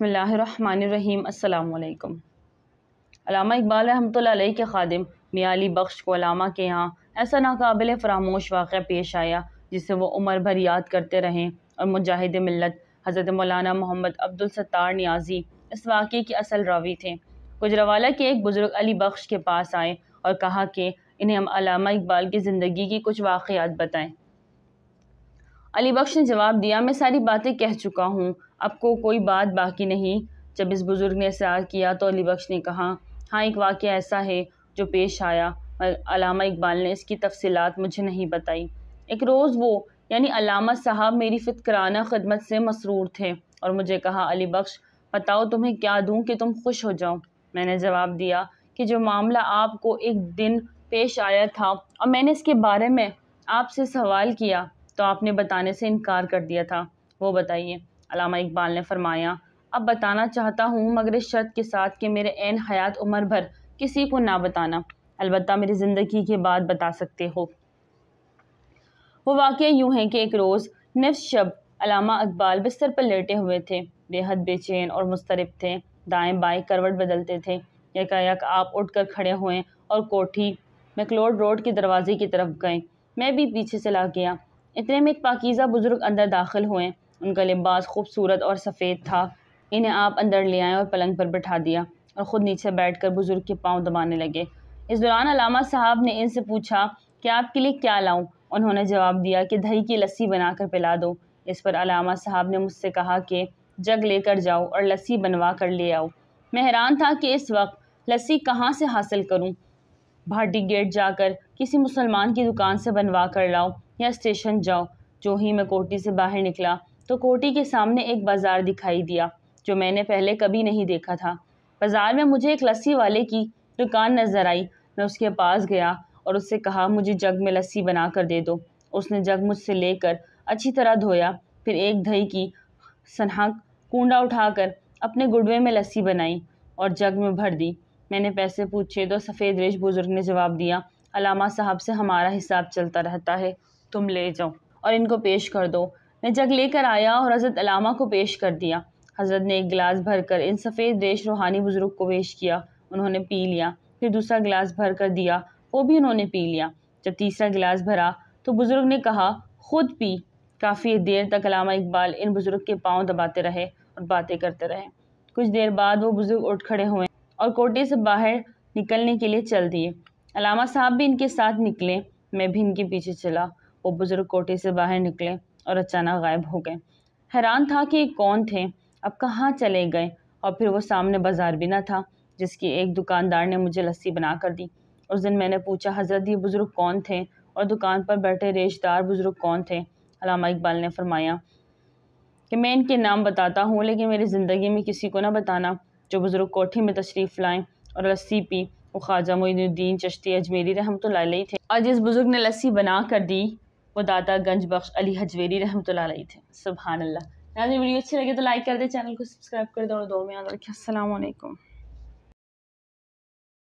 बसमीम अल्लाम अलामा इकबाल रहमत के ख़ादम मियाली बख्श को अलामा के यहाँ ऐसा नाकबिल फरामोश वाक़ पेश आया जिसे वो उम्र भर याद करते रहें और मुजाहिद मिलत हज़रत मौलाना मोहम्मद अब्दुलसत्तार न्याजी इस वाक़े के असल रावी थे गुजरावाला के एक बुज़ुर्ग अली बख्श के पास आए और कहा कि इन्हें हम अलामा इकबाल की ज़िंदगी की कुछ वाक़ात बताएँ अली बख्श ने जवाब दिया मैं सारी बातें कह चुका हूँ अब को कोई बात बाकी नहीं जब इस बुज़ुर्ग ने इसरार किया तो अली बख्श ने कहा हाँ एक वाक़ ऐसा है जो पेश आया अलामा इकबाल ने इसकी तफसीलात मुझे नहीं बताई एक रोज़ वो यानी अलामा साहब मेरी फितकराना खदमत से मसरूर थे और मुझे कहा अली बख्श बताओ तुम्हें क्या दूँ कि तुम खुश हो जाओ मैंने जवाब दिया कि जो मामला आपको एक दिन पेश आया था और मैंने इसके बारे में आपसे सवाल किया तो आपने बताने से इनकार कर दिया था वो बताइए अलामा इकबाल ने फरमाया अब बताना चाहता हूँ मगर इस शर्त के साथ कि मेरे एन हयात उम्र भर किसी को ना बताना अलबत् मेरी ज़िंदगी के बाद बता सकते हो वो वाक़ यूँ हैं कि एक रोज़ निफ शब अलामा अकबाल बिस्तर पर लेटे हुए थे बेहद बेचैन और मुस्तरब थे दाएँ बाएं करवट बदलते थे यकायक आप उठकर खड़े हुए और कोठी मैकलोड रोड के दरवाजे की तरफ गए मैं भी पीछे चला गया इतने में एक पाकिज़ा बुज़ुर्ग अंदर दाखिल हुए उनका लिबास खूबसूरत और सफ़ेद था इन्हें आप अंदर ले आए और पलंग पर बैठा दिया और ख़ुद नीचे बैठ कर बुज़ुर्ग के पाँव दबाने लगे इस दौरान अलामा साहब ने इनसे पूछा कि आपके लिए क्या लाऊं उन्होंने जवाब दिया कि दही की लस्सी बनाकर पिला दो इस पर अलामा साहब ने मुझसे कहा कि जग लेकर जाओ और लस्सी बनवा कर ले आओ मैं हैरान था कि इस वक्त लस्सी कहाँ से हासिल करूँ भाटी गेट जाकर किसी मुसलमान की दुकान से बनवा कर लाओ या स्टेशन जाओ जो ही मैं कोटी से बाहर निकला तो कोटी के सामने एक बाज़ार दिखाई दिया जो मैंने पहले कभी नहीं देखा था बाज़ार में मुझे एक लस्सी वाले की दुकान नज़र आई मैं उसके पास गया और उससे कहा मुझे जग में लस्सी बना कर दे दो उसने जग मुझसे लेकर अच्छी तरह धोया फिर एक दही की सनहक कूडा उठाकर अपने गुडवे में लस्सी बनाई और जग में भर दी मैंने पैसे पूछे तो सफ़ेद रेश बुज़ुर्ग ने जवाब दिया अलामा साहब से हमारा हिसाब चलता रहता है तुम ले जाओ और इनको पेश कर दो मैं जग लेकर आया और हज़रत अलामा को पेश कर दिया हज़रत ने एक गिलास भरकर इन सफ़ेद देश रूहानी बुज़ुर्ग को पेश किया उन्होंने पी लिया फिर दूसरा गिलास भर कर दिया वो भी उन्होंने पी लिया जब तीसरा गिलास भरा तो बुज़ुर्ग ने कहा खुद पी काफ़ी देर तक अलामा इकबाल इन बुज़ुर्ग के पाँव दबाते रहे और बातें करते रहे कुछ देर बाद वो बुज़ुर्ग उठ खड़े हुए और कोटे से बाहर निकलने के लिए चल दिए अलामा साहब भी इनके साथ निकले मैं भी इनके पीछे चला वो बुज़ुर्ग कोटे से बाहर निकले और अचानक गायब हो गए हैरान था कि कौन थे अब कहाँ चले गए और फिर वो सामने बाजार भी ना था जिसकी एक दुकानदार ने मुझे लस्सी बना कर दी उस दिन मैंने पूछा हज़रत ये बुज़ुर्ग कौन थे और दुकान पर बैठे रेशदार बुज़ुर्ग कौन थे अलामा इकबाल ने फरमाया कि मैं इनके नाम बताता हूँ लेकिन मेरी ज़िंदगी में किसी को ना बताना जो बुज़ुर्ग कोठी में तशरीफ़ लाएँ और लस्सी पी वो ख्वाजा मोइनुद्दीन चश्ती अजमेरी रहमत लाई थे आज इस बुज़ुर्ग ने लस्सी बना कर दी वो दादा गंज बख्श अली हजवेरी रहमत लाई थे सुबहानल्ला वीडियो अच्छी लगे तो लाइक कर दे चैनल को सब्सक्राइब कर दो और दो में याद रखिए असलकम